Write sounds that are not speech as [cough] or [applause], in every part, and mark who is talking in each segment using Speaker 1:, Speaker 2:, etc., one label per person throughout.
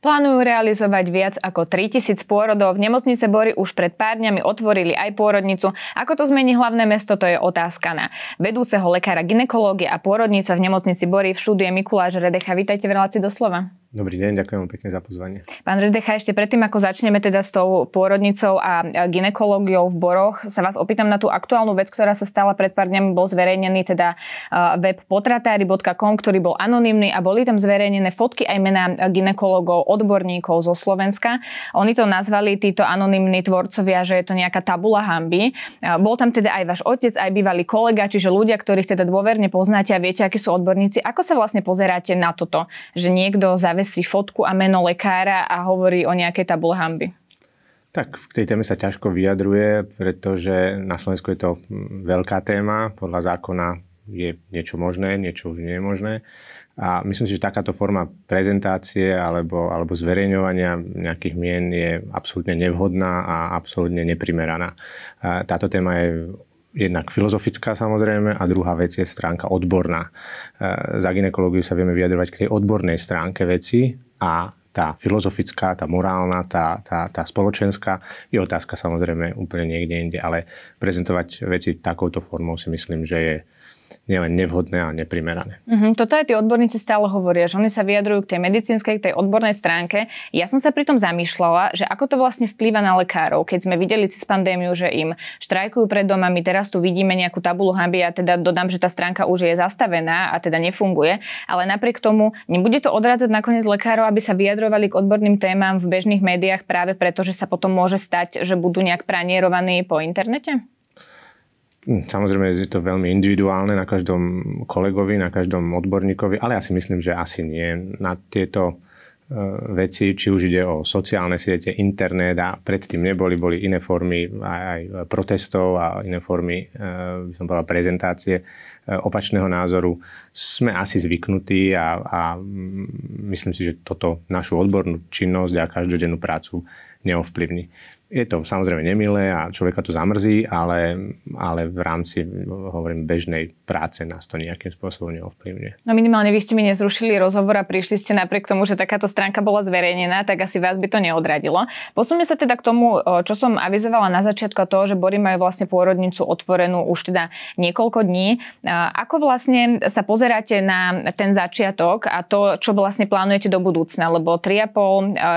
Speaker 1: Plánujú realizovať viac ako 3000 pôrodov. V nemocnice Bory už pred pár dňami otvorili aj pôrodnicu. Ako to zmení hlavné mesto, to je otázka na vedúceho lekára ginekológie a pôrodnica v nemocnici Bory v štúdie Mikuláš Redecha. Vítajte v relácii do slova.
Speaker 2: Dobrý deň, ďakujem pekne za pozvanie.
Speaker 1: Pán Redecha, ešte predtým, ako začneme teda s tou pôrodnicou a ginekológiou v Boroch, sa vás opýtam na tú aktuálnu vec, ktorá sa stala pred pár dňami, bol zverejnený teda e, web potratári.com, ktorý bol anonymný a boli tam zverejnené fotky aj mená ginekológov, odborníkov zo Slovenska. Oni to nazvali títo anonymní tvorcovia, že je to nejaká tabula hamby. E, bol tam teda aj váš otec, aj bývalý kolega, čiže ľudia, ktorých teda dôverne poznáte a viete, akí sú odborníci. Ako sa vlastne pozeráte na toto, že niekto zaver- zavesí fotku a meno lekára a hovorí o nejakej tabule hamby?
Speaker 2: Tak k tej téme sa ťažko vyjadruje, pretože na Slovensku je to mm, veľká téma. Podľa zákona je niečo možné, niečo už nie je možné. A myslím si, že takáto forma prezentácie alebo, alebo zverejňovania nejakých mien je absolútne nevhodná a absolútne neprimeraná. Táto téma je jednak filozofická samozrejme a druhá vec je stránka odborná. E, za ginekológiu sa vieme vyjadrovať k tej odbornej stránke veci a tá filozofická, tá morálna, tá, tá, tá spoločenská je otázka samozrejme úplne niekde inde, ale prezentovať veci takouto formou si myslím, že je, nielen nevhodné, a neprimerané.
Speaker 1: Mm-hmm. Toto aj tí odborníci stále hovoria, že oni sa vyjadrujú k tej medicínskej, k tej odbornej stránke. Ja som sa pritom zamýšľala, že ako to vlastne vplýva na lekárov, keď sme videli cez pandémiu, že im štrajkujú pred domami, teraz tu vidíme nejakú tabulu hamby a teda dodám, že tá stránka už je zastavená a teda nefunguje, ale napriek tomu nebude to odrádzať nakoniec lekárov, aby sa vyjadrovali k odborným témam v bežných médiách práve preto, že sa potom môže stať, že budú nejak pranierovaní po internete?
Speaker 2: Hm, samozrejme je to veľmi individuálne na každom kolegovi, na každom odborníkovi, ale ja si myslím, že asi nie. Na tieto e, veci, či už ide o sociálne siete, internet a predtým neboli, boli iné formy aj, aj protestov a iné formy, e, by som povedal, prezentácie e, opačného názoru. Sme asi zvyknutí a, a mm, myslím si, že toto našu odbornú činnosť a každodennú prácu neovplyvní. Je to samozrejme nemilé a človeka to zamrzí, ale, ale v rámci, hovorím, bežnej práce nás to nejakým spôsobom neovplyvňuje.
Speaker 1: No minimálne vy ste mi nezrušili rozhovor a prišli ste napriek tomu, že takáto stránka bola zverejnená, tak asi vás by to neodradilo. Posunme sa teda k tomu, čo som avizovala na začiatku, toho, že Bory majú vlastne pôrodnicu otvorenú už teda niekoľko dní. Ako vlastne sa pozeráte na ten začiatok a to, čo vlastne plánujete do budúcna? Lebo 3,5 e,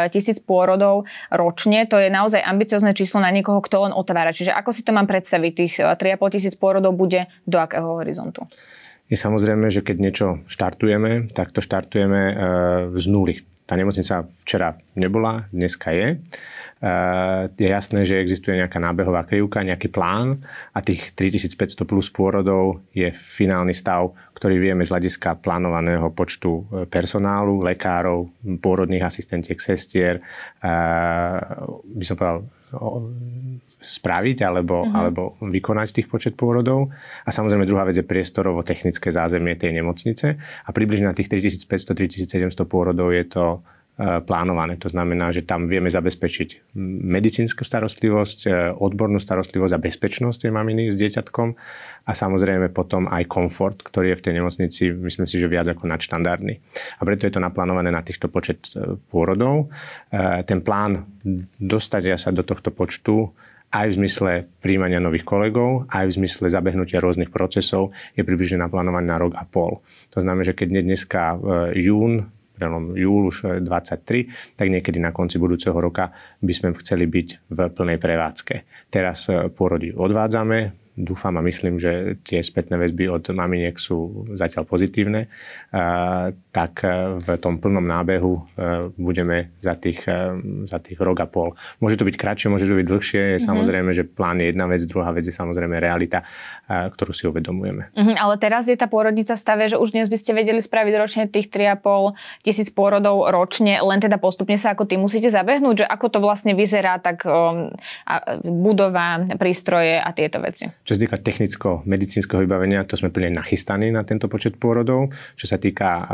Speaker 1: tisíc pôrodov ročne ročne, to je naozaj ambiciozne číslo na niekoho, kto len otvára. Čiže ako si to mám predstaviť, tých 3,5 eh, tisíc pôrodov bude do akého horizontu?
Speaker 2: Je samozrejme, že keď niečo štartujeme, tak to štartujeme e, z nuly. Tá nemocnica včera nebola, dneska je. Eh, je jasné, že existuje nejaká nábehová krivka, nejaký plán a tých 3500 plus pôrodov je finálny stav, ktorý vieme z hľadiska plánovaného počtu eh, personálu, lekárov, pôrodných asistentiek, sestier, eh, by som povedal, spraviť alebo, uh-huh. alebo vykonať tých počet pôrodov. A samozrejme druhá vec je priestorovo technické zázemie tej nemocnice a približne na tých 3500-3700 pôrodov je to E, plánované. To znamená, že tam vieme zabezpečiť medicínsku starostlivosť, e, odbornú starostlivosť a bezpečnosť tej maminy s dieťatkom a samozrejme potom aj komfort, ktorý je v tej nemocnici, myslím si, že viac ako nadštandardný. A preto je to naplánované na týchto počet e, pôrodov. Ten plán dostať sa do tohto počtu aj v zmysle príjmania nových kolegov, aj v zmysle zabehnutia rôznych procesov je približne naplánovaný na rok a pol. To znamená, že keď dneska jún prelom júl už 23, tak niekedy na konci budúceho roka by sme chceli byť v plnej prevádzke. Teraz eh, pôrody odvádzame, dúfam a myslím, že tie spätné väzby od maminiek sú zatiaľ pozitívne, tak e, v tom plnom nábehu e, budeme za tých, e, za tých rok a pol. Môže to byť kratšie, môže to byť dlhšie. Mm-hmm. Samozrejme, že plán je jedna vec, druhá vec je samozrejme realita, ktorú si uvedomujeme.
Speaker 1: Mm-hmm, ale teraz je tá pôrodnica v stave, že už dnes by ste vedeli spraviť ročne tých 3,5 tisíc pôrodov ročne, len teda postupne sa ako tým musíte zabehnúť, že ako to vlastne vyzerá, tak um, budova, prístroje a tieto veci.
Speaker 2: Čo sa týka technicko-medicínskeho vybavenia, to sme plne nachystaní na tento počet pôrodov. Čo sa týka eh,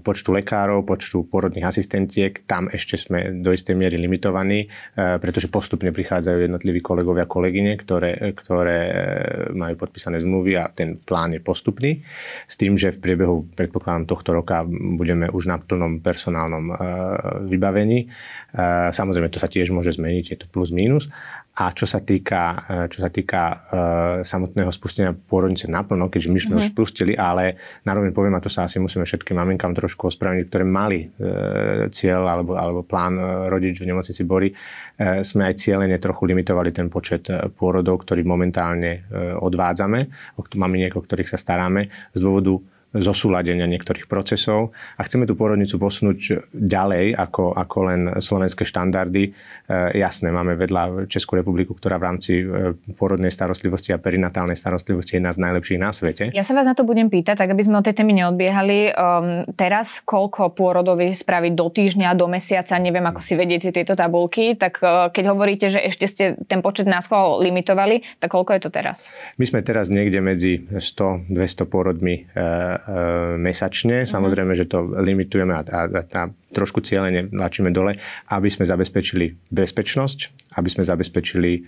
Speaker 2: počtu lekárov, počtu pôrodných asistentiek, tam ešte sme do istej miery limitovaní, eh, pretože postupne prichádzajú jednotliví kolegovia a kolegyne, ktoré, ktoré eh, majú podpísané zmluvy a ten plán je postupný. S tým, že v priebehu, predpokladám, tohto roka budeme už na plnom personálnom vybavení. Samozrejme, to sa tiež môže zmeniť, je to plus minus, a čo sa týka, e, čo sa týka uh, samotného spustenia pôrodnice naplno, keďže my sme mm-hmm. už spustili, ale narovne poviem, a to sa asi musíme všetkým maminkám trošku ospravedlniť, ktoré mali uh, cieľ alebo, alebo plán uh, rodič v nemocnici Bory, uh, sme aj cieľene trochu limitovali ten počet pôrodov, ktorý momentálne uh, odvádzame. Máme niekoľko, ktorých sa staráme z dôvodu zosúladenia niektorých procesov a chceme tú porodnicu posunúť ďalej ako, ako len slovenské štandardy. E, jasné, máme vedľa Českú republiku, ktorá v rámci e, porodnej starostlivosti a perinatálnej starostlivosti je jedna z najlepších na svete. Ja
Speaker 1: sa vás na to budem pýtať, tak aby sme o tej témy neodbiehali. Um, teraz koľko pôrodov spraviť do týždňa, do mesiaca, neviem ako si vediete tieto tabulky, tak uh, keď hovoríte, že ešte ste ten počet nás limitovali, tak koľko je to teraz?
Speaker 2: My sme teraz niekde medzi 100-200 pôrodmi e, E, mesačne. Mhm. Samozrejme, že to limitujeme a, a, a trošku cieľene tlačíme dole, aby sme zabezpečili bezpečnosť, aby sme zabezpečili e,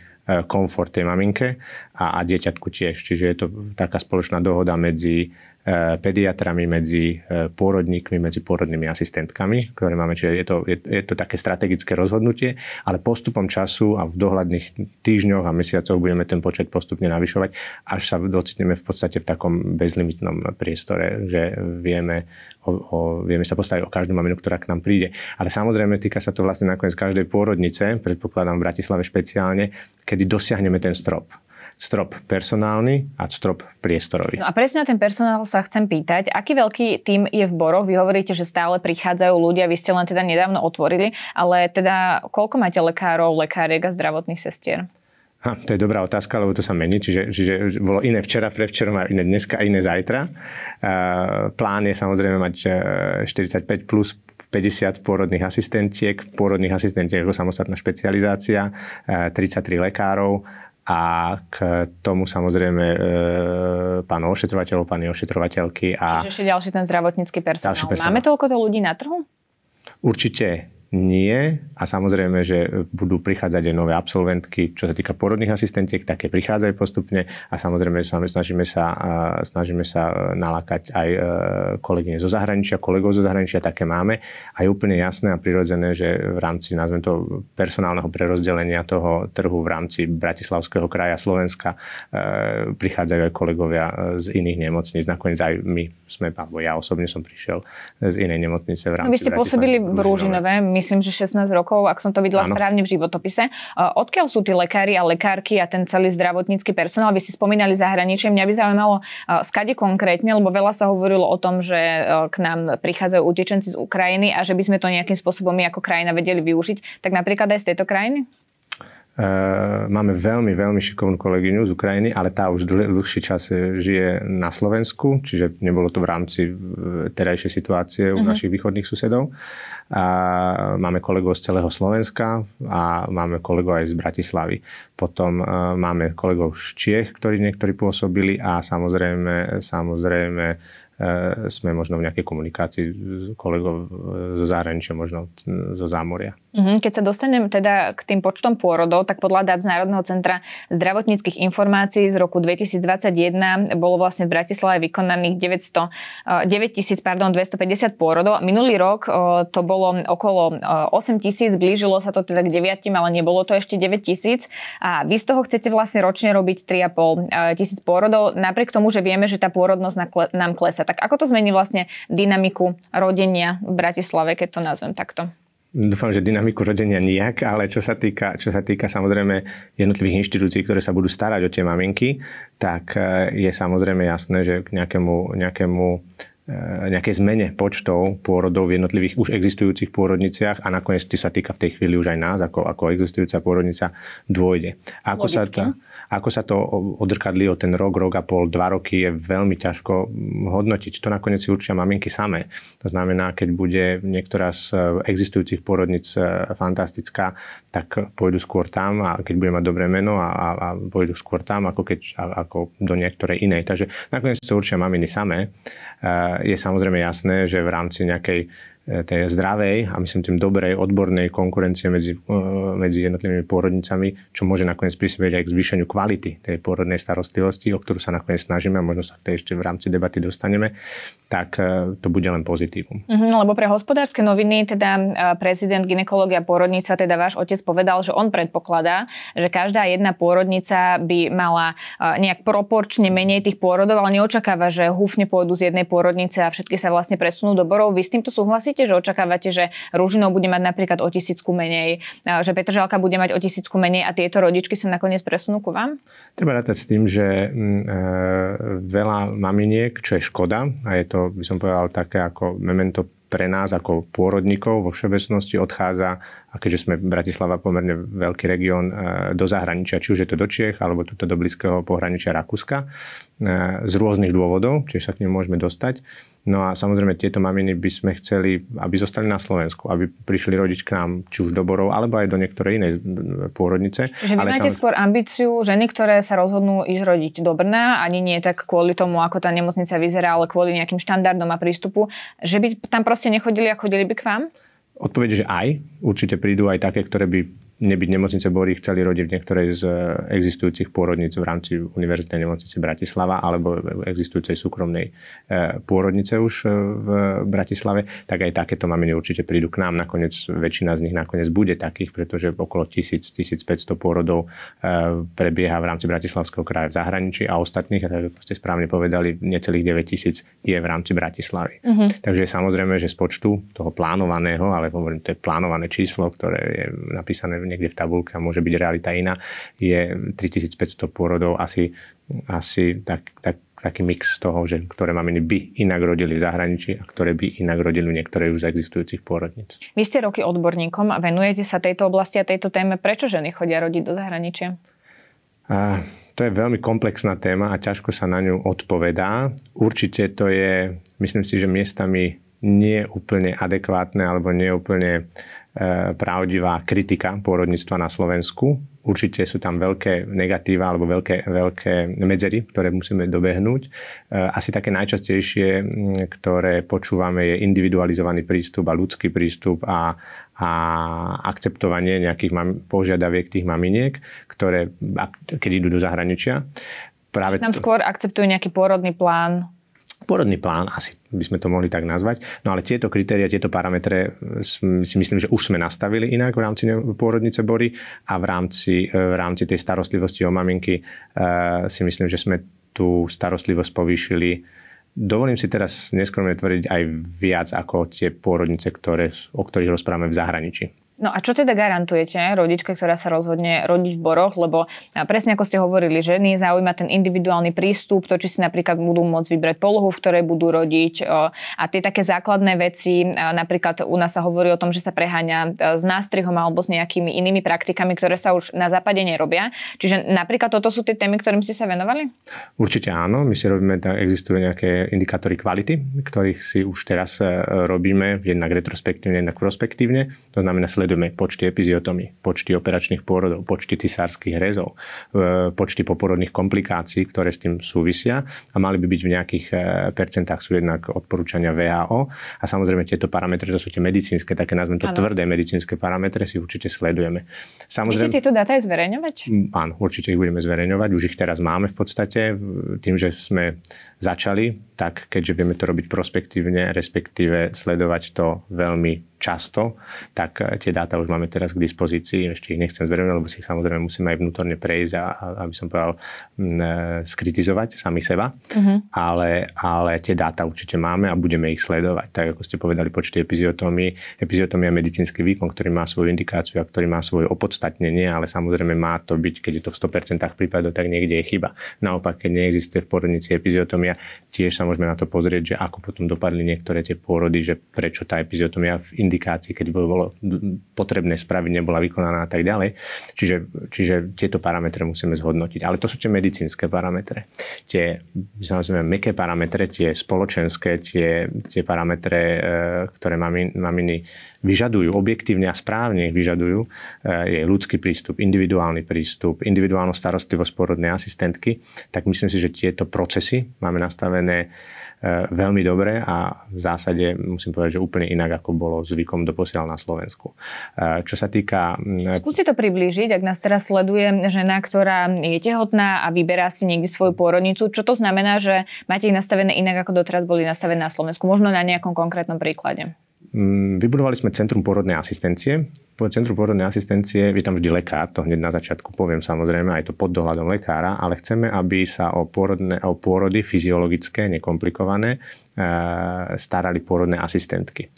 Speaker 2: komfort tej maminke a, a dieťatku tiež. Čiže je to taká spoločná dohoda medzi E, pediatrami, medzi e, pôrodníkmi, medzi pôrodnými asistentkami, ktoré máme, čiže je to, je, je to také strategické rozhodnutie, ale postupom času a v dohľadných týždňoch a mesiacoch budeme ten počet postupne navyšovať, až sa docitneme v podstate v takom bezlimitnom priestore, že vieme, o, o, vieme sa postaviť o každú maminu, ktorá k nám príde. Ale samozrejme týka sa to vlastne nakoniec každej pôrodnice, predpokladám v Bratislave špeciálne, kedy dosiahneme ten strop strop personálny a strop priestorový.
Speaker 1: No a presne na ten personál sa chcem pýtať, aký veľký tým je v Boroch? Vy hovoríte, že stále prichádzajú ľudia, vy ste len teda nedávno otvorili, ale teda koľko máte lekárov, lekáriek a zdravotných sestier?
Speaker 2: Ha, to je dobrá otázka, lebo to sa mení. Čiže, čiže bolo iné včera, prevčera, má iné dneska, iné zajtra. E, plán je samozrejme mať 45 e, plus 50 pôrodných asistentiek, pôrodných asistentiek ako samostatná špecializácia, 33 e, lekárov, a k tomu samozrejme e, pánov ošetrovateľov, pani ošetrovateľky. A Čiže
Speaker 1: ešte ďalší ten zdravotnícky personál. personál. Máme toľko to ľudí na trhu?
Speaker 2: Určite nie. A samozrejme, že budú prichádzať aj nové absolventky, čo sa týka porodných asistentiek, také prichádzajú postupne a samozrejme snažíme sa, snažíme sa e, nalákať aj e, kolegyne zo zahraničia, kolegov zo zahraničia, také máme. A je úplne jasné a prirodzené, že v rámci, nazvem to, personálneho prerozdelenia toho trhu v rámci Bratislavského kraja Slovenska e, prichádzajú aj kolegovia z iných nemocníc. Nakoniec aj my sme, alebo ja osobne som prišiel z inej nemocnice v no, rámci no, Vy ste pôsobili v Rúžinové,
Speaker 1: myslím, že 16 rokov, ak som to videla ano. správne v životopise. E, odkiaľ sú tí lekári a lekárky a ten celý zdravotnícky personál? Vy si spomínali zahraničie, mňa by zaujímalo, skade e, konkrétne, lebo veľa sa hovorilo o tom, že e, k nám prichádzajú utečenci z Ukrajiny a že by sme to nejakým spôsobom my ako krajina vedeli využiť. Tak napríklad aj z tejto krajiny?
Speaker 2: Uh, máme veľmi, veľmi šikovnú kolegyňu z Ukrajiny, ale tá už dl- dlhší čas žije na Slovensku, čiže nebolo to v rámci terajšej situácie u uh-huh. našich východných susedov. Uh, a máme kolegov z celého Slovenska a máme kolegov aj z Bratislavy. Potom e, máme kolegov z Čiech, ktorí niektorí pôsobili a samozrejme, samozrejme Eh, sme možno v nejakej komunikácii s kolegov eh, zo zahraničia, možno hm, zo zámoria.
Speaker 1: Mhm, keď sa dostanem teda k tým počtom pôrodov, tak podľa dát z Národného centra zdravotníckých informácií z roku 2021 bolo vlastne v Bratislave vykonaných 900, 9 eh, pardon, 250 pôrodov. Minulý rok to bolo okolo 8 tisíc, blížilo sa to teda k 9, ale nebolo to ešte 9 tisíc. A vy z toho chcete vlastne ročne robiť 3,5 tisíc pôrodov, napriek tomu, že vieme, že tá pôrodnosť nám klesá. Tak ako to zmení vlastne dynamiku rodenia v Bratislave, keď to nazvem takto?
Speaker 2: Dúfam, že dynamiku rodenia nijak, ale čo sa týka, čo sa týka samozrejme jednotlivých inštitúcií, ktoré sa budú starať o tie maminky, tak eh, je samozrejme jasné, že k nejakému, nejakému E, nejakej zmene počtov pôrodov v jednotlivých už existujúcich pôrodniciach a nakoniec ty sa týka v tej chvíli už aj nás, ako, ako existujúca pôrodnica, dôjde. Ako sa, to, ako sa to odrkadlí o ten rok, rok a pol, dva roky je veľmi ťažko hodnotiť. To nakoniec si určia maminky samé. To znamená, keď bude niektorá z existujúcich pôrodnic e, fantastická, tak pôjdu skôr tam a keď bude mať dobré meno a, a, a pôjdu skôr tam, ako, keď, a, ako do niektorej inej. Takže nakoniec to určia maminy samé e, je samozrejme jasné, že v rámci nejakej E, tej zdravej a myslím tým dobrej odbornej konkurencie medzi, e, medzi jednotlivými pôrodnicami, čo môže nakoniec prispieť aj k zvýšeniu kvality tej pôrodnej starostlivosti, o ktorú sa nakoniec snažíme a možno sa k tej ešte v rámci debaty dostaneme, tak e, to bude len pozitívum.
Speaker 1: Mm-hmm, lebo pre hospodárske noviny teda prezident ginekológia pôrodnica, teda váš otec povedal, že on predpokladá, že každá jedna pôrodnica by mala nejak proporčne menej tých pôrodov, ale neočakáva, že húfne pôjdu z jednej pôrodnice a všetky sa vlastne presunú do borov. Vy s týmto súhlasíte? myslíte, že očakávate, že Ružinov bude mať napríklad o tisícku menej, že Petržalka bude mať o tisícku menej a tieto rodičky sa nakoniec presunú ku vám?
Speaker 2: Treba rátať s tým, že mm, e, veľa maminiek, čo je škoda, a je to, by som povedal, také ako memento pre nás ako pôrodníkov vo všeobecnosti odchádza, a keďže sme Bratislava pomerne veľký región, e, do zahraničia, či už je to do Čiech, alebo tuto do blízkeho pohraničia Rakúska, e, z rôznych dôvodov, čiže sa k nim môžeme dostať. No a samozrejme tieto maminy by sme chceli, aby zostali na Slovensku, aby prišli rodič k nám, či už do Borov, alebo aj do niektorej inej pôrodnice. Čiže vy Ale máte samozrejme... skôr
Speaker 1: ambíciu ženy, ktoré sa rozhodnú ísť rodiť do Brna, ani nie tak kvôli tomu, ako tá nemocnica vyzerá, ale kvôli nejakým štandardom a prístupu, že by tam proste nechodili a chodili by k vám?
Speaker 2: Odpovede, že aj. Určite prídu aj také, ktoré by nebyť nemocnice Bory chceli rodiť v niektorej z eh, existujúcich pôrodnic v rámci Univerzitnej nemocnice Bratislava alebo existujúcej súkromnej eh, pôrodnice už eh, v Bratislave, tak aj takéto maminy určite prídu k nám. Nakoniec väčšina z nich nakoniec bude takých, pretože okolo 1000-1500 pôrodov prebieha v rámci Bratislavského kraja v zahraničí a ostatných, ako ste správne povedali, necelých 9000 je v rámci Bratislavy. Uh-huh. Takže samozrejme, že z počtu toho plánovaného, ale hovorím, to je plánované číslo, ktoré je napísané niekde v tabulke a môže byť realita iná, je 3500 pôrodov asi, asi tak, tak, taký mix toho, že ktoré maminy by inak rodili v zahraničí a ktoré by inak rodili niektoré už z existujúcich pôrodníc.
Speaker 1: Vy ste roky odborníkom a venujete sa tejto oblasti a tejto téme. Prečo ženy chodia rodiť do zahraničia?
Speaker 2: A to je veľmi komplexná téma a ťažko sa na ňu odpovedá. Určite to je, myslím si, že miestami nie úplne adekvátne alebo nie úplne e, pravdivá kritika pôrodníctva na Slovensku. Určite sú tam veľké negatíva alebo veľké, veľké medzery, ktoré musíme dobehnúť. E, asi také najčastejšie, ktoré počúvame, je individualizovaný prístup a ľudský prístup a, a akceptovanie nejakých mam- požiadaviek tých maminiek, ktoré, keď idú do zahraničia. Práve Tam skôr
Speaker 1: akceptujú nejaký pôrodný plán
Speaker 2: Porodný plán, asi by sme to mohli tak nazvať. No ale tieto kritéria, tieto parametre eh, si myslím, že už sme nastavili inak v rámci pôrodnice Bory a v rámci, eh, v rámci tej starostlivosti o maminky eh, si myslím, že sme tú starostlivosť povýšili Dovolím si teraz neskromne tvrdiť aj viac ako tie pôrodnice, ktoré, o ktorých rozprávame v zahraničí.
Speaker 1: No a čo teda garantujete rodičke, ktorá sa rozhodne rodiť v Boroch, lebo presne ako ste hovorili, ženy zaujíma ten individuálny prístup, to, či si napríklad budú môcť vybrať polohu, v ktorej budú rodiť a tie také základné veci, napríklad u nás sa hovorí o tom, že sa preháňa e, s nástrihom alebo s nejakými inými praktikami, ktoré sa už na západe nerobia. Čiže napríklad toto sú tie témy, ktorým ste sa venovali?
Speaker 2: Určite áno, my si robíme, existujú nejaké indikátory kvality, ktorých si už teraz e, robíme, jednak retrospektívne, jednak prospektívne. To znamená, uvedome počty epiziotomy, počty operačných pôrodov, počty cisárskych rezov, e, počty poporodných komplikácií, ktoré s tým súvisia a mali by byť v nejakých e, percentách sú jednak odporúčania VHO a samozrejme tieto parametre, to sú tie medicínske, také nazvem to ale. tvrdé medicínske parametre, si určite sledujeme. Samozrejme, Budete
Speaker 1: tieto dáta aj zverejňovať?
Speaker 2: Mm, áno, určite ich budeme zverejňovať, už ich teraz máme v podstate, tým, že sme začali, tak keďže vieme to robiť prospektívne, respektíve sledovať to veľmi často, tak eh, tie dáta už máme teraz k dispozícii. Ešte ich nechcem zverejniť, lebo si ich samozrejme musíme aj vnútorne prejsť a, aby som povedal, mh, mm, eh, skritizovať sami seba. Uh-huh. Ale, ale tie dáta určite máme a budeme ich sledovať. Tak ako ste povedali, počty epiziotómy. Epiziotómia je medicínsky výkon, ktorý má svoju indikáciu a ktorý má svoje opodstatnenie, ale samozrejme má to byť, keď je to v 100% prípadov, tak niekde je chyba. Naopak, keď neexistuje v porodnici epiziotómia, tiež sa môžeme na to pozrieť, že ako potom dopadli niektoré tie pôrody, že prečo tá epiziotómia v indikácií, keď bolo potrebné spraviť, nebola vykonaná a tak ďalej. Čiže, čiže tieto parametre musíme zhodnotiť. Ale to sú tie medicínske parametre. Tie, samozrejme, meké parametre, tie spoločenské, tie, tie parametre, e, ktoré mami, maminy vyžadujú, objektívne a správne ich vyžadujú, e, je ľudský prístup, individuálny prístup, individuálna starostlivosť porodnej asistentky, tak myslím si, že tieto procesy máme nastavené E, veľmi dobre a v zásade musím povedať, že úplne inak, ako bolo zvykom doposiaľ na Slovensku. E, čo sa týka... E,
Speaker 1: Skúste to priblížiť, ak nás teraz sleduje žena, ktorá je tehotná a vyberá si niekde svoju pôrodnicu. Čo to znamená, že máte ich nastavené inak, ako doteraz boli nastavené na Slovensku? Možno na nejakom konkrétnom príklade.
Speaker 2: Mm, vybudovali sme Centrum porodnej asistencie. Po Centrum porodnej asistencie je tam vždy lekár, to hneď na začiatku poviem samozrejme, aj to pod dohľadom lekára, ale chceme, aby sa o, porodne, o pôrody fyziologické, nekomplikované, eh, starali porodné asistentky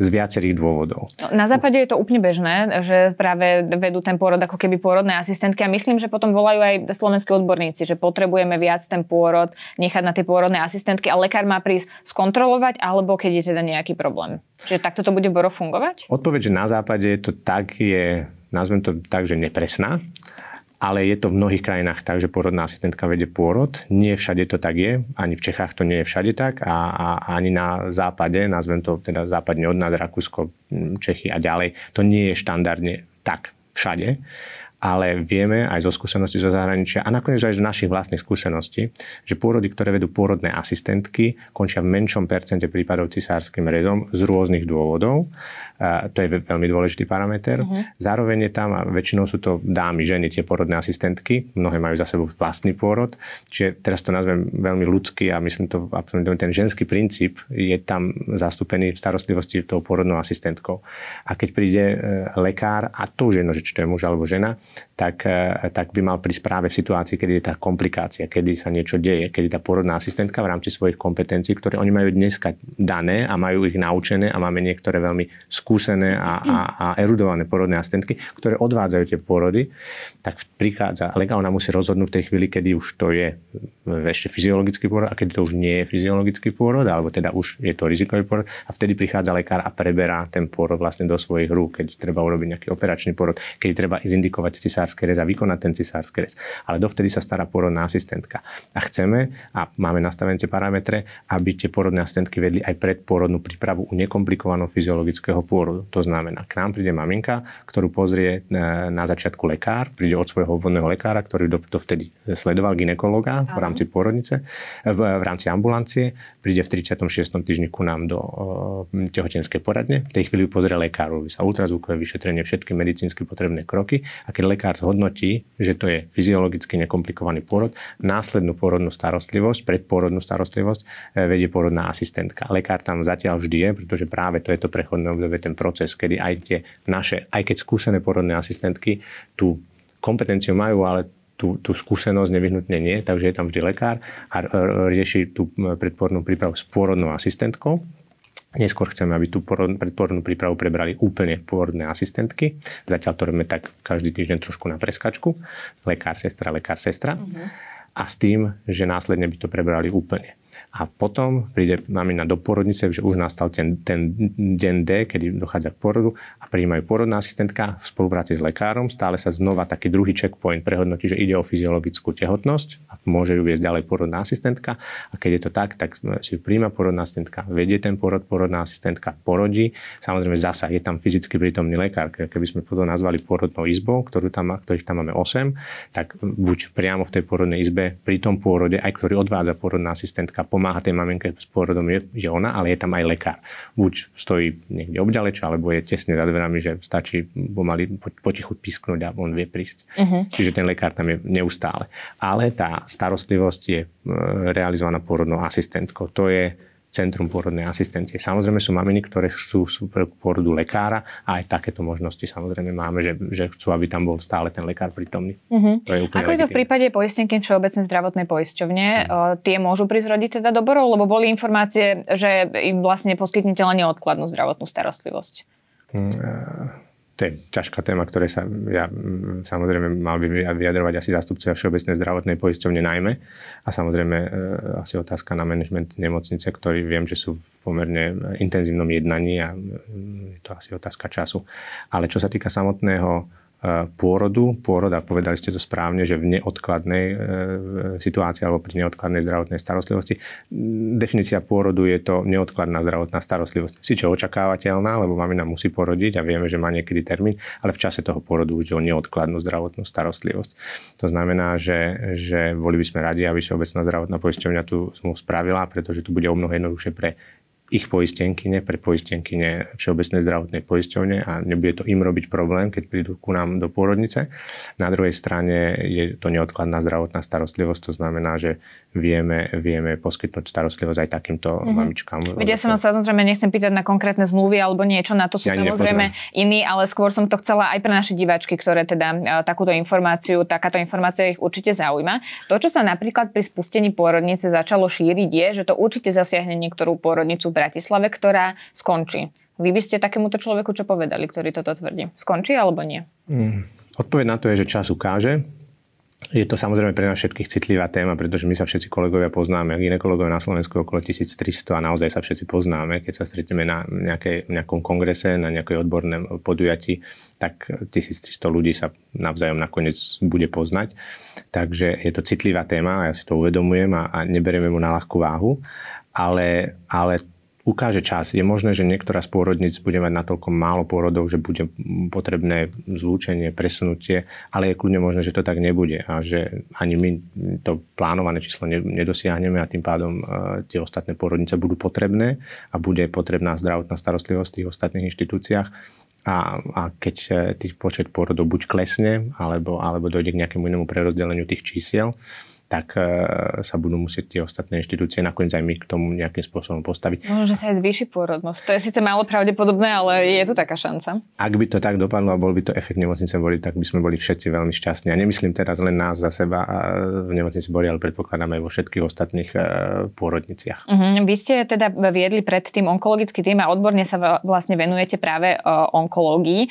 Speaker 2: z viacerých dôvodov. No,
Speaker 1: na západe je to úplne bežné, že práve vedú ten pôrod ako keby pôrodné asistentky a myslím, že potom volajú aj slovenskí odborníci, že potrebujeme viac ten pôrod nechať na tie pôrodné asistentky a lekár má prísť skontrolovať alebo keď je teda nejaký problém. Čiže takto to bude Boro
Speaker 2: fungovať? Odpoveď, že na západe to tak je, nazvem to tak, že nepresná ale je to v mnohých krajinách tak, že pôrodná asistentka vedie pôrod. Nie všade to tak je, ani v Čechách to nie je všade tak a, a ani na západe, nazvem to teda západne od nás, Rakúsko, Čechy a ďalej, to nie je štandardne tak všade ale vieme aj zo skúseností zo zahraničia a nakoniec aj z našich vlastných skúseností, že pôrody, ktoré vedú pôrodné asistentky, končia v menšom percente prípadov cisárskym rezom z rôznych dôvodov. A to je veľmi dôležitý parameter. Mm-hmm. Zároveň je tam, a väčšinou sú to dámy, ženy, tie pôrodné asistentky, mnohé majú za sebou vlastný pôrod, čiže teraz to nazvem veľmi ľudský a myslím to absolútne ten ženský princíp je tam zastúpený v starostlivosti tou pôrodnou asistentkou. A keď príde e, lekár, a to už jedno, že či to je muž alebo žena, tak, e, tak by mal prísť práve v situácii, kedy je tá komplikácia, kedy sa niečo deje, kedy tá porodná asistentka v rámci svojich kompetencií, ktoré oni majú dneska dané a majú ich naučené a máme niektoré veľmi skúsené a, a, a erudované porodné asistentky, ktoré odvádzajú tie porody, tak prichádza lega, ona musí rozhodnúť v tej chvíli, kedy už to je e, ešte fyziologický pôrod a keď to už nie je fyziologický pôrod, alebo teda už je to rizikový pôrod a vtedy prichádza lekár a preberá ten pôrod vlastne do svojich rúk, keď treba urobiť nejaký operačný pôrod, keď treba izindikovať cisársky rez a vykonať ten cisársky rez. Ale dovtedy sa stará porodná asistentka. A chceme, a máme nastavené tie parametre, aby tie porodné asistentky vedli aj predporodnú prípravu u nekomplikovaného fyziologického pôrodu. To znamená, k nám príde maminka, ktorú pozrie e, na začiatku lekár, príde od svojho vodného lekára, ktorý dovtedy sledoval ginekologa v rámci porodnice, v rámci ambulancie, príde v 36. týždni ku nám do e, tehotenskej poradne. V tej chvíli pozrie lekárovi sa ultrazvukové vyšetrenie, všetky medicínsky potrebné kroky a keď lekár zhodnotí, že to je fyziologicky nekomplikovaný pôrod, následnú pôrodnú starostlivosť, predpôrodnú starostlivosť eh, vedie pôrodná asistentka. Lekár tam zatiaľ vždy je, pretože práve to je to prechodné obdobie, ten proces, kedy aj tie naše, aj keď skúsené pôrodné asistentky tú kompetenciu majú, ale tú, tú skúsenosť nevyhnutne nie, takže je tam vždy lekár a rieši tú predpornú prípravu s pôrodnou asistentkou Neskôr chceme, aby tú predporodnú prípravu prebrali úplne pôrodné asistentky. Zatiaľ to robíme tak každý týždeň trošku na preskačku. Lekár, sestra, lekár, sestra. Uh-huh. A s tým, že následne by to prebrali úplne. A potom príde mamina do porodnice, že už nastal ten, ten deň D, kedy dochádza k porodu a prijímajú porodná asistentka v spolupráci s lekárom. Stále sa znova taký druhý checkpoint prehodnotí, že ide o fyziologickú tehotnosť a môže ju viesť ďalej porodná asistentka. A keď je to tak, tak si príjma porodná asistentka, vedie ten porod, porodná asistentka porodí. Samozrejme zasa je tam fyzicky prítomný lekár, keby sme to nazvali porodnou izbou, ktorú tam, ktorých tam máme 8, tak buď priamo v tej porodnej izbe pri tom pôrode, aj ktorý odvádza porodná asistentka matka pomáha tej maminke s pôrodom, je, že ona, ale je tam aj lekár. Buď stojí niekde obďaleč, alebo je tesne za dverami, že stačí pomaly potichu písknúť a on vie prísť. Uh-huh. Čiže ten lekár tam je neustále. Ale tá starostlivosť je e, realizovaná pôrodnou asistentkou. To je centrum pôrodnej asistencie. Samozrejme sú maminy, ktoré sú k pôrodu lekára a aj takéto možnosti samozrejme máme, že, že chcú, aby tam bol stále ten lekár prítomný. Uh-huh. To je úplne Ako je to v
Speaker 1: prípade poistenky Všeobecnej zdravotnej poisťovne? Mm-hmm. tie môžu prizrodiť teda doborov, lebo boli informácie, že im vlastne poskytnete len neodkladnú zdravotnú starostlivosť.
Speaker 2: Uh-huh to je ťažká téma, ktoré sa ja, mm, samozrejme mal by vyjadrovať asi zástupcovia Všeobecnej zdravotnej poisťovne najmä. A samozrejme e, asi otázka na management nemocnice, ktorý viem, že sú v pomerne intenzívnom jednaní a mm, je to asi otázka času. Ale čo sa týka samotného pôrodu. Pôroda, a povedali ste to správne, že v neodkladnej e, situácii alebo pri neodkladnej zdravotnej starostlivosti. Definícia pôrodu je to neodkladná zdravotná starostlivosť. Sice očakávateľná, lebo mamina musí porodiť a vieme, že má niekedy termín, ale v čase toho pôrodu už je o neodkladnú zdravotnú starostlivosť. To znamená, že, že boli by sme radi, aby sa obecná zdravotná poisťovňa tu spravila, pretože tu bude o mnoho jednoduchšie pre ich poistenkyne, pre poistenkyne Všeobecnej zdravotnej poisťovne a nebude to im robiť problém, keď prídu ku nám do pôrodnice. Na druhej strane je to neodkladná zdravotná starostlivosť, to znamená, že vieme, vieme poskytnúť starostlivosť aj takýmto mm-hmm. mamičkám. Veď ja sa vám
Speaker 1: samozrejme nechcem pýtať na konkrétne zmluvy alebo niečo, na to sú ja samozrejme nepoznám. iní, ale skôr som to chcela aj pre naše diváčky, ktoré teda e, takúto informáciu, takáto informácia ich určite zaujíma. To, čo sa napríklad pri spustení pôrodnice začalo šíriť, je, že to určite zasiahne niektorú pôrodnicu Bratislave, ktorá skončí. Vy by ste takémuto človeku čo povedali, ktorý toto tvrdí? Skončí alebo nie?
Speaker 2: Mm, odpoveď na to je, že čas ukáže. Je to samozrejme pre nás všetkých citlivá téma, pretože my sa všetci kolegovia poznáme. Ginekológovia na Slovensku je okolo 1300 a naozaj sa všetci poznáme. Keď sa stretneme na nejakej, nejakom kongrese, na nejakej odborném podujati, tak 1300 ľudí sa navzájom nakoniec bude poznať. Takže je to citlivá téma, ja si to uvedomujem a, a neberieme mu na ľahkú váhu. Ale, ale ukáže čas. Je možné, že niektorá z pôrodnic bude mať natoľko málo pôrodov, že bude potrebné zlúčenie, presunutie, ale je kľudne možné, že to tak nebude a že ani my to plánované číslo nedosiahneme a tým pádom e, tie ostatné pôrodnice budú potrebné a bude potrebná zdravotná starostlivosť v tých ostatných inštitúciách. A, a keď e, tých počet pôrodov buď klesne, alebo, alebo dojde k nejakému inému prerozdeleniu tých čísiel, tak e, sa budú musieť tie ostatné inštitúcie nakoniec aj my k tomu nejakým spôsobom postaviť.
Speaker 1: Možno, že sa aj zvýši pôrodnosť. To je síce málo pravdepodobné, ale je tu taká šanca.
Speaker 2: Ak by to tak dopadlo a bol by to efekt nemocnice boli, tak by sme boli všetci veľmi šťastní. A nemyslím teraz len nás za seba v nemocnici boli, ale predpokladáme aj vo všetkých ostatných e, pôrodniciach.
Speaker 1: Uh-huh. Vy ste teda viedli predtým onkologický tým a odborne sa vlastne venujete práve e, onkológii.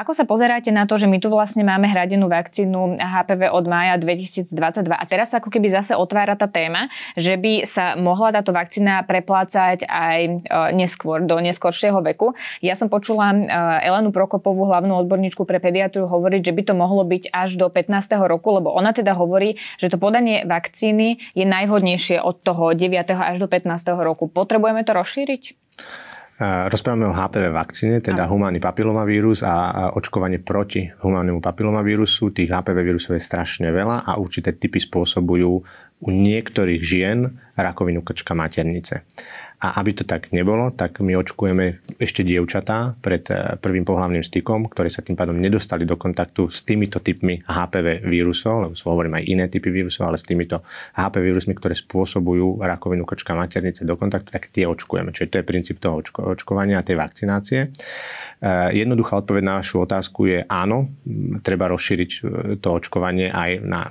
Speaker 1: Ako sa pozeráte na to, že my tu vlastne máme hradenú vakcínu HPV od mája 2022 a teraz teraz sa ako keby zase otvára tá téma, že by sa mohla táto vakcína preplácať aj e, neskôr, do neskoršieho veku. Ja som počula e, Elenu Prokopovú, hlavnú odborníčku pre pediatru hovoriť, že by to mohlo byť až do 15. roku, lebo ona teda hovorí, že to podanie vakcíny je najhodnejšie od toho 9. až do 15. roku. Potrebujeme to rozšíriť?
Speaker 2: Rozprávame o HPV vakcíne, teda humánny papilomavírus a očkovanie proti humánnemu papilomavírusu. Tých HPV vírusov je strašne veľa a určité typy spôsobujú u niektorých žien rakovinu krčka maternice. A aby to tak nebolo, tak my očkujeme ešte dievčatá pred eh, prvým pohlavným stykom, ktoré sa tým pádom nedostali do kontaktu s týmito typmi HPV vírusov, lebo sú hovorím aj iné typy vírusov, ale s týmito HPV vírusmi, ktoré spôsobujú rakovinu krčka maternice do kontaktu, tak tie očkujeme. Čiže to je princíp toho očko- očkovania a tej vakcinácie. Eh, jednoduchá odpoveď na vašu otázku je áno, treba rozšíriť eh, to očkovanie aj na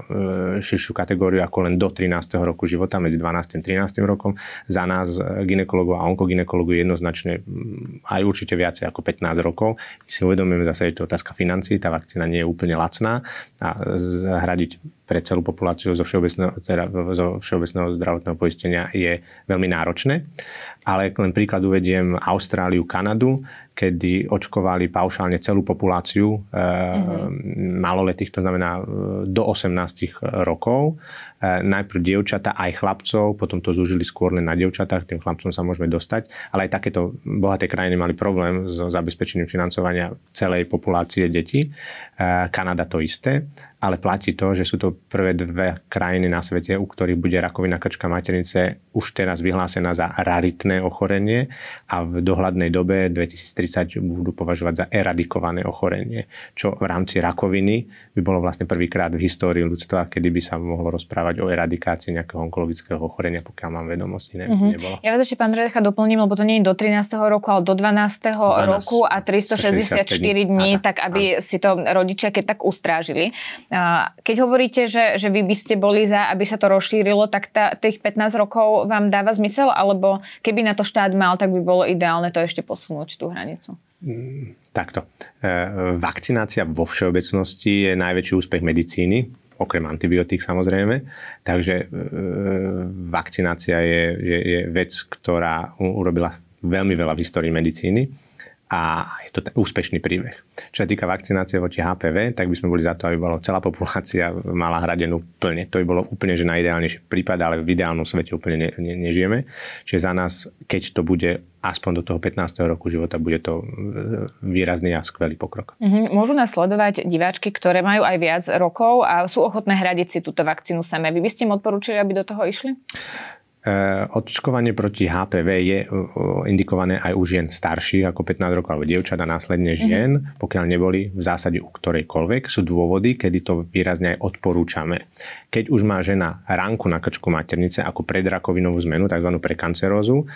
Speaker 2: širšiu kategóriu ako len do 13. roku života, medzi 12. a 13. rokom. Za nás gine ginekologov a onkoginekologov jednoznačne mm, aj určite viacej ako 15 rokov. My si uvedomujeme zase, že to je otázka financií, tá vakcína nie je úplne lacná a zahradiť pre celú populáciu zo všeobecného, teda zo všeobecného zdravotného poistenia je veľmi náročné. Ale len príklad uvediem Austráliu, Kanadu, kedy očkovali paušálne celú populáciu mm-hmm. maloletých, to znamená eh, do 18 rokov. Eh, najprv dievčata, aj chlapcov, potom to zúžili skôr len na dievčatách, tým chlapcom sa môžeme dostať. Ale aj takéto bohaté krajiny mali problém s zabezpečením financovania celej populácie detí. Kanada to isté, ale platí to, že sú to prvé dve krajiny na svete, u ktorých bude rakovina krčka maternice už teraz vyhlásená za raritné ochorenie a v dohľadnej dobe 2030 budú považovať za eradikované ochorenie, čo v rámci rakoviny by bolo vlastne prvýkrát v histórii ľudstva, kedy by sa mohlo rozprávať o eradikácii nejakého onkologického ochorenia, pokiaľ mám vedomosti, ne, mm-hmm.
Speaker 1: Ja vás ešte, pán Dredecha, doplním, lebo to nie je do 13. roku, ale do 12. 12 roku a 364 dní, dní tak aby a... si to rodičia keď tak ustrážili. Keď hovoríte že, že vy by ste boli za, aby sa to rozšírilo, tak tá, tých 15 rokov vám dáva zmysel? Alebo keby na to štát mal, tak by bolo ideálne to ešte posunúť, tú hranicu?
Speaker 2: Mm, takto. E, vakcinácia vo všeobecnosti je najväčší úspech medicíny, okrem antibiotík samozrejme. Takže e, vakcinácia je, je, je vec, ktorá urobila veľmi veľa v histórii medicíny a je to úspešný príbeh. Čo sa týka vakcinácie voči HPV, tak by sme boli za to, aby bola celá populácia mala hradenú plne. To by bolo úplne že najideálnejší prípad, ale v ideálnom svete úplne ne, ne, nežijeme. Čiže za nás, keď to bude aspoň do toho 15. roku života, bude to e, výrazný a skvelý pokrok.
Speaker 1: Mm-hmm. Môžu nás sledovať diváčky, ktoré majú aj viac rokov a sú ochotné hradiť si túto vakcínu samé. Vy by ste im odporúčili, aby do toho išli?
Speaker 2: Eh, očkovanie proti HPV je eh, eh, indikované aj u žien starších ako 15 rokov alebo dievčat a následne mhm. žien, mm-hmm. pokiaľ neboli v zásade u ktorejkoľvek. Sú dôvody, kedy to výrazne aj odporúčame. Keď už má žena ránku na krčku maternice ako predrakovinovú zmenu, tzv. prekancerózu,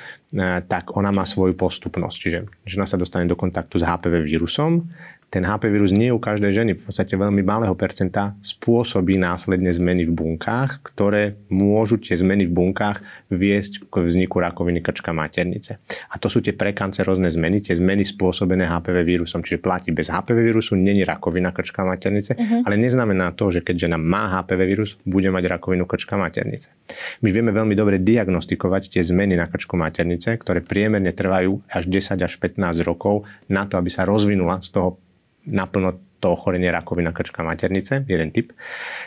Speaker 2: tak ona má svoju postupnosť. Čiže žena sa dostane do kontaktu s HPV vírusom, ten HP vírus nie u každej ženy, v podstate veľmi malého percenta, spôsobí následne zmeny v bunkách, ktoré môžu tie zmeny v bunkách viesť k vzniku rakoviny krčka maternice. A to sú tie prekancerózne zmeny, tie zmeny spôsobené HPV vírusom. Čiže platí, bez HPV vírusu není rakovina krčka maternice, uh-huh. ale neznamená to, že keď žena má HPV vírus, bude mať rakovinu krčka maternice. My vieme veľmi dobre diagnostikovať tie zmeny na krčku maternice, ktoré priemerne trvajú až 10 až 15 rokov na to, aby sa rozvinula z toho naplno to ochorenie rakovina krčka maternice, jeden typ,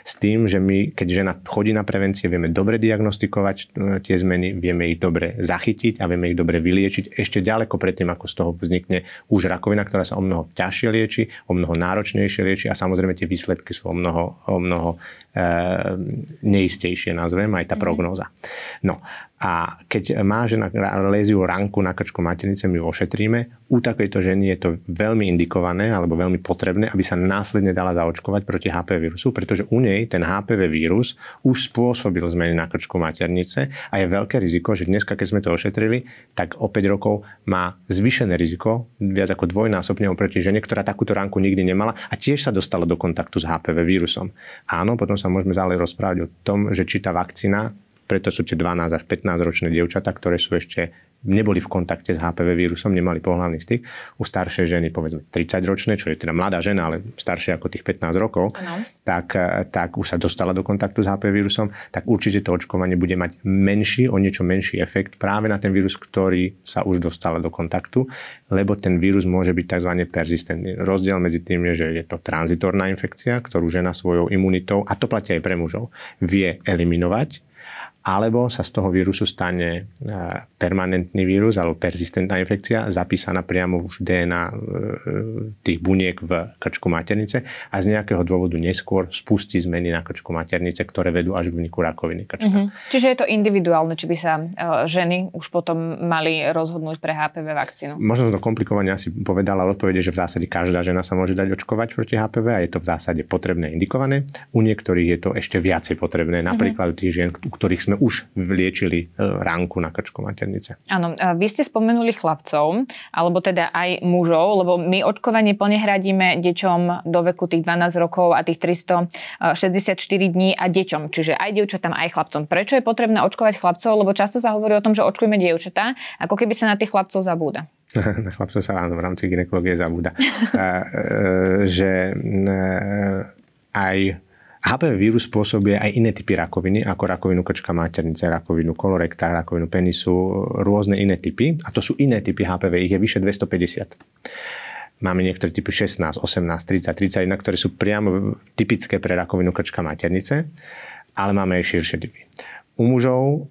Speaker 2: s tým, že my, keď žena chodí na prevencie, vieme dobre diagnostikovať e, tie zmeny, vieme ich dobre zachytiť a vieme ich dobre vyliečiť ešte ďaleko predtým, ako z toho vznikne už rakovina, ktorá sa o mnoho ťažšie lieči, o mnoho náročnejšie lieči a samozrejme tie výsledky sú o mnoho, o mnoho Ehm, neistejšie, nazvem, aj tá mhm. prognóza. No a keď má žena léziu ranku na krčku maternice, my ošetríme. U takejto ženy je to veľmi indikované alebo veľmi potrebné, aby sa následne dala zaočkovať proti HPV vírusu, pretože u nej ten HPV vírus už spôsobil zmeny na krčku maternice a je veľké riziko, že dneska, keď sme to ošetrili, tak o 5 rokov má zvýšené riziko, viac ako dvojnásobne oproti žene, ktorá takúto ranku nikdy nemala a tiež sa dostala do kontaktu s HPV vírusom. Áno, potom sa môžeme zále rozprávať o tom, že či tá vakcína preto sú tie 12 až 15 ročné dievčatá, ktoré sú ešte neboli v kontakte s HPV vírusom, nemali pohľavný styk. U staršej ženy, povedzme 30 ročné, čo je teda mladá žena, ale staršia ako tých 15 rokov, tak, tak už sa dostala do kontaktu s HPV vírusom, tak určite to očkovanie bude mať menší, o niečo menší efekt práve na ten vírus, ktorý sa už dostala do kontaktu, lebo ten vírus môže byť tzv. persistentný. Rozdiel medzi tým je, že je to tranzitorná infekcia, ktorú žena svojou imunitou, a to platí aj pre mužov, vie eliminovať alebo sa z toho vírusu stane e, permanentný vírus alebo persistentná infekcia zapísaná priamo už DNA e, e, tých buniek v krčku maternice a z nejakého dôvodu neskôr spustí zmeny na krčku maternice, ktoré vedú až k vniku rakoviny krčka.
Speaker 1: Mm-hmm. Čiže je to individuálne, či by sa ženy už potom mali rozhodnúť pre HPV vakcínu.
Speaker 2: Možno to komplikovanie asi povedala ale odpovede, že v zásade každá žena sa môže dať očkovať proti HPV a je to v zásade potrebné indikované. U niektorých je to ešte viacej potrebné, mhm. napríklad mm-hmm. tých žien, u ktorých sme sme už vliečili e, ránku na krčku maternice.
Speaker 1: Áno, vy ste spomenuli chlapcov, alebo teda aj mužov, lebo my očkovanie plne hradíme deťom do veku tých 12 rokov a tých 364 e, dní a deťom, čiže aj dievčatám, aj chlapcom. Prečo je potrebné očkovať chlapcov? Lebo často sa hovorí o tom, že očkujeme dievčatá, ako keby sa na tých chlapcov zabúda.
Speaker 2: [laughs] Na chlapcov sa áno, v rámci ginekológie zabúda. a, e, e, že e, aj HPV vírus spôsobuje aj iné typy rakoviny, ako rakovinu krčka maternice, rakovinu kolorekta, rakovinu penisu, rôzne iné typy. A to sú iné typy HPV, ich je vyše 250. Máme niektoré typy 16, 18, 30, 31, ktoré sú priamo typické pre rakovinu krčka maternice, ale máme aj širšie typy. U mužov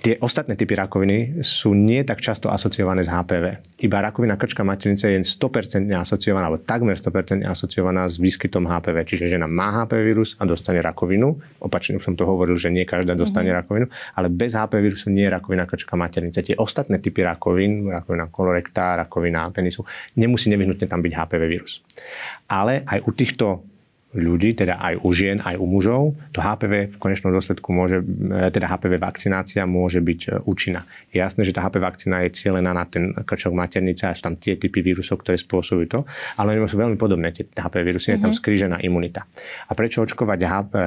Speaker 2: Tie ostatné typy rakoviny sú nie tak často asociované s HPV. Iba rakovina krčka maternice je 100% asociovaná, alebo takmer 100% asociovaná s výskytom HPV. Čiže žena má HPV vírus a dostane rakovinu. Opačne už som to hovoril, že nie každá dostane mm-hmm. rakovinu, ale bez HPV vírusu nie je rakovina krčka maternice. Tie ostatné typy rakovín, rakovina kolorektá, rakovina penisu, nemusí nevyhnutne tam byť HPV vírus. Ale aj u týchto ľudí, teda aj u žien, aj u mužov, to HPV v konečnom dôsledku môže, e, teda HPV vakcinácia môže byť e, účinná. Je jasné, že tá HPV vakcína je cieľená na ten krčok maternice a sú tam tie typy vírusov, ktoré spôsobujú to, ale oni sú veľmi podobné, tie HPV vírusy, mm-hmm. je tam mhm. skrížená imunita. A prečo očkovať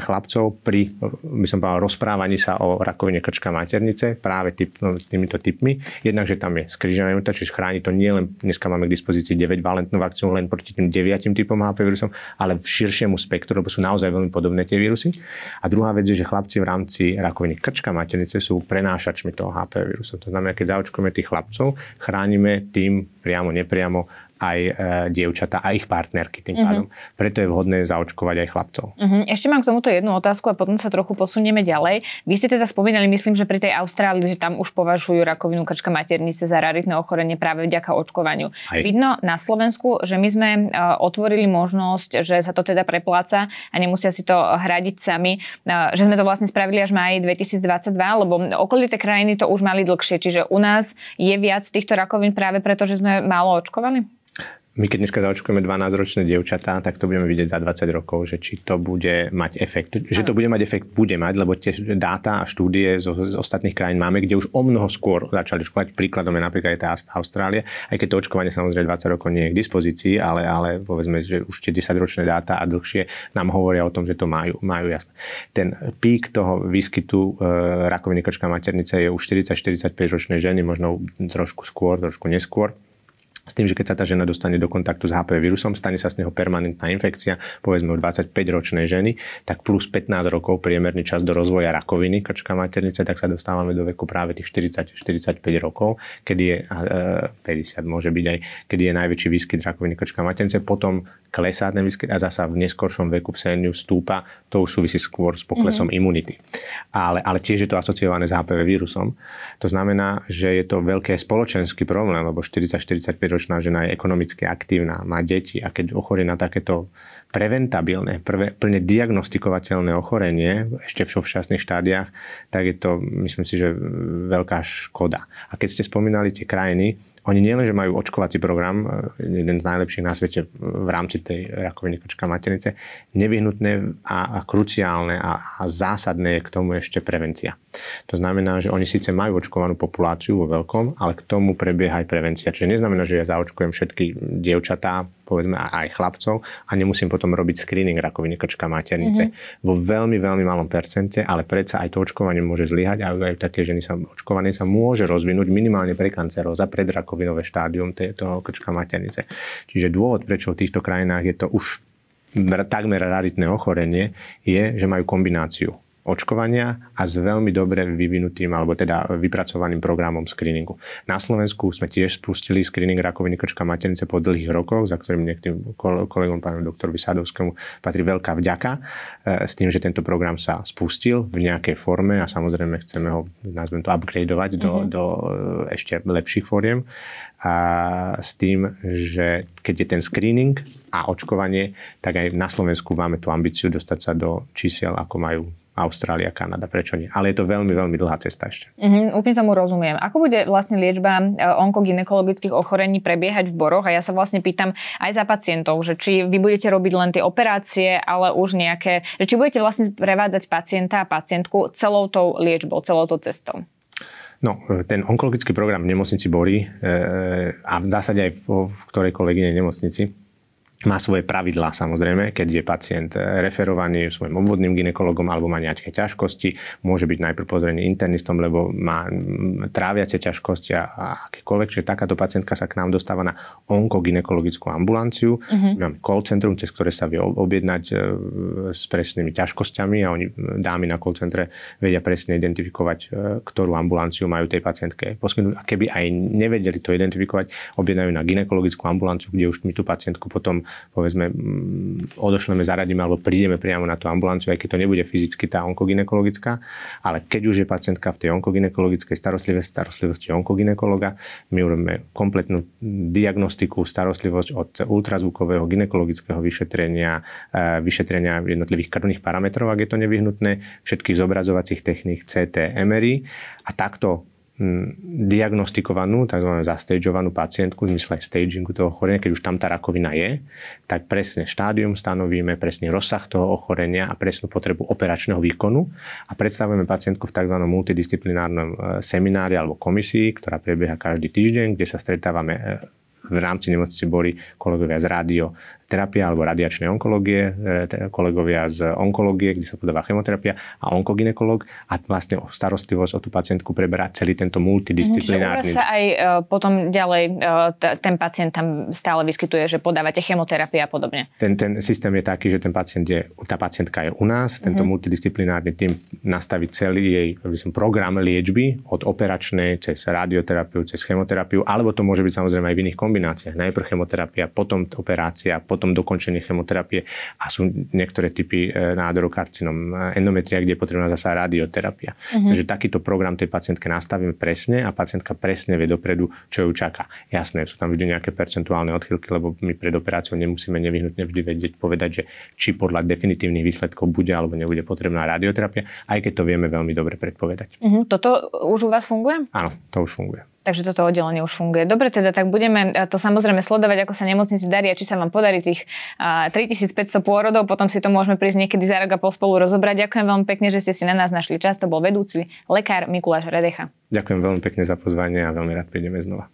Speaker 2: chlapcov pri, e, by som povedal, rozprávaní sa o rakovine krčka maternice práve typ, no, týmito typmi? Jednak, že tam je skrížená imunita, čiže chráni to nielen, dneska máme k dispozícii 9-valentnú vakcínu len proti tým 9 typom HPV vírusom, ale v širšiemu tomu spektru, lebo sú naozaj veľmi podobné tie vírusy. A druhá vec je, že chlapci v rámci rakoviny krčka maternice sú prenášačmi toho HPV vírusu. To znamená, keď zaočkujeme tých chlapcov, chránime tým priamo, nepriamo aj e, dievčatá a ich partnerky tým uh-huh. pádom. Preto je vhodné zaočkovať aj chlapcov.
Speaker 1: Uh-huh. Ešte mám k tomuto jednu otázku a potom sa trochu posunieme ďalej. Vy ste teda spomínali, myslím, že pri tej Austrálii, že tam už považujú rakovinu krčka maternice za raritné ochorenie práve vďaka očkovaniu. Aj. Vidno na Slovensku, že my sme e, otvorili možnosť, že sa to teda prepláca a nemusia si to hradiť sami, e, že sme to vlastne spravili až máji 2022, lebo okolité krajiny to už mali dlhšie, čiže u nás je viac týchto rakovín práve preto, že sme málo očkovali?
Speaker 2: My keď dneska zaočkujeme 12-ročné dievčatá, tak to budeme vidieť za 20 rokov, že či to bude mať efekt. Že to bude mať efekt, bude mať, lebo tie dáta a štúdie z, z ostatných krajín máme, kde už o mnoho skôr začali očkovať. Príkladom je napríklad aj tá Austrália, aj keď to očkovanie samozrejme 20 rokov nie je k dispozícii, ale, ale povedzme, že už tie 10-ročné dáta a dlhšie nám hovoria o tom, že to majú, majú jasné. Ten pík toho výskytu e, rakoviny krčka maternice je už 40-45 ročnej ženy, možno trošku skôr, trošku neskôr s tým, že keď sa tá žena dostane do kontaktu s HPV vírusom, stane sa z neho permanentná infekcia, povedzme u 25-ročnej ženy, tak plus 15 rokov priemerný čas do rozvoja rakoviny krčka maternice, tak sa dostávame do veku práve tých 40-45 rokov, kedy je, 50 eh, môže byť aj, kedy je najväčší výskyt rakoviny krčka maternice. Potom klesá ten výskyt a zasa v neskoršom veku v seniu stúpa, to už súvisí skôr s poklesom mm-hmm. imunity. Ale, ale tiež je to asociované s HPV vírusom. To znamená, že je to veľké spoločenský problém, lebo 40-45 ročná žena je ekonomicky aktívna, má deti a keď ochorie na takéto preventabilné, prvé, plne diagnostikovateľné ochorenie ešte v všasných štádiách, tak je to, myslím si, že veľká škoda. A keď ste spomínali tie krajiny, oni len, že majú očkovací program, e, jeden z najlepších na svete v rámci tej rakoviny krčka maternice, nevyhnutné a, a kruciálne a, a zásadné je k tomu ešte prevencia. To znamená, že oni síce majú očkovanú populáciu vo veľkom, ale k tomu prebieha aj prevencia. Čiže neznamená, že ja zaočkujem všetky dievčatá povedzme aj chlapcov a nemusím potom robiť screening rakoviny krčka maternice. Mm-hmm. Vo veľmi, veľmi malom percente, ale predsa aj to očkovanie môže zlyhať a aj také ženy sa očkovanie sa môže rozvinúť minimálne pre kanceróza, za rakovinové štádium toho krčka maternice. Čiže dôvod, prečo v týchto krajinách je to už takmer raritné ochorenie, je, že majú kombináciu očkovania a s veľmi dobre vyvinutým alebo teda vypracovaným programom screeningu. Na Slovensku sme tiež spustili screening rakoviny krčka maternice po dlhých rokoch, za ktorým niektorým kolegom pánu doktorovi Sadovskému patrí veľká vďaka e, s tým, že tento program sa spustil v nejakej forme a samozrejme chceme ho, nazvem to, upgradeovať do, mm-hmm. do e, ešte lepších foriem a s tým, že keď je ten screening a očkovanie, tak aj na Slovensku máme tú ambíciu dostať sa do čísel, ako majú Austrália, Kanada, prečo nie? Ale je to veľmi, veľmi dlhá cesta ešte.
Speaker 1: Mm-hmm, úplne tomu rozumiem. Ako bude vlastne liečba e, onkogynekologických ochorení prebiehať v boroch? A ja sa vlastne pýtam aj za pacientov, že či vy budete robiť len tie operácie, ale už nejaké, že či budete vlastne prevádzať pacienta a pacientku celou tou liečbou, celou tou cestou.
Speaker 2: No, ten onkologický program v nemocnici Bory e, e, a v zásade aj v, v ktorejkoľvek inej nemocnici má svoje pravidlá samozrejme, keď je pacient eh, referovaný svojim obvodným ginekologom alebo má nejaké ťažkosti, môže byť najprv pozrený internistom, lebo má mm, tráviace ťažkosti a akékoľvek, čiže takáto pacientka sa k nám dostáva na onkoginekologickú ambulanciu, mm-hmm. máme call centrum, cez ktoré sa vie objednať eh, s presnými ťažkosťami a oni dámy na call centre vedia presne identifikovať, eh, ktorú ambulanciu majú tej pacientke poskytnúť. A keby aj nevedeli to identifikovať, objednajú na ginekologickú ambulanciu, kde už mi tú pacientku potom povedzme odošleme, zaradíme alebo prídeme priamo na tú ambulanciu, aj keď to nebude fyzicky tá onkoginekologická, ale keď už je pacientka v tej onkoginekologickej starostlivosti, starostlivosti onkoginekologa, my urobíme kompletnú diagnostiku, starostlivosť od ultrazvukového ginekologického vyšetrenia, e, vyšetrenia jednotlivých krvných parametrov, ak je to nevyhnutné, všetkých zobrazovacích techník CT, MRI a takto diagnostikovanú, tzv. zastageovanú pacientku v zmysle stagingu toho ochorenia, keď už tam tá rakovina je, tak presne štádium stanovíme, presne rozsah toho ochorenia a presnú potrebu operačného výkonu a predstavujeme pacientku v tzv. multidisciplinárnom e, seminári alebo komisii, ktorá prebieha každý týždeň, kde sa stretávame e, v rámci nemocnice boli kolegovia z rádio, terapia alebo radiačnej onkológie, e, kolegovia z onkológie, kde sa podáva chemoterapia a onkoginekolog a vlastne starostlivosť o tú pacientku preberá celý tento multidisciplinárny. Mhm, čiže sa
Speaker 1: aj e, potom ďalej e, ten pacient tam stále vyskytuje, že podávate chemoterapie a podobne.
Speaker 2: Ten, ten systém je taký, že ten pacient je, tá pacientka je u nás, mhm. tento mm-hmm. multidisciplinárny tým nastaví celý jej som, program liečby od operačnej cez radioterapiu, cez chemoterapiu, alebo to môže byť samozrejme aj v iných kombináciách. Najprv chemoterapia, potom operácia, potom potom dokončenie chemoterapie a sú niektoré typy e, nádorov karcinom e, endometria, kde je potrebná zasa radioterapia. Mm-hmm. Takže takýto program tej pacientke nastavím presne a pacientka presne vie dopredu, čo ju čaká. Jasné, sú tam vždy nejaké percentuálne odchylky, lebo my pred operáciou nemusíme nevyhnutne vždy vedieť povedať, že či podľa definitívnych výsledkov bude alebo nebude potrebná radioterapia, aj keď to vieme veľmi dobre predpovedať.
Speaker 1: Mm-hmm. Toto už u vás funguje?
Speaker 2: Áno, to už funguje.
Speaker 1: Takže toto oddelenie už funguje. Dobre, teda tak budeme to samozrejme sledovať, ako sa nemocnici darí a či sa vám podarí tých 3500 pôrodov, potom si to môžeme prísť niekedy za rok a pol spolu rozobrať. Ďakujem veľmi pekne, že ste si na nás našli čas. To bol vedúci lekár Mikuláš Redecha.
Speaker 2: Ďakujem veľmi pekne za pozvanie a veľmi rád prídeme znova.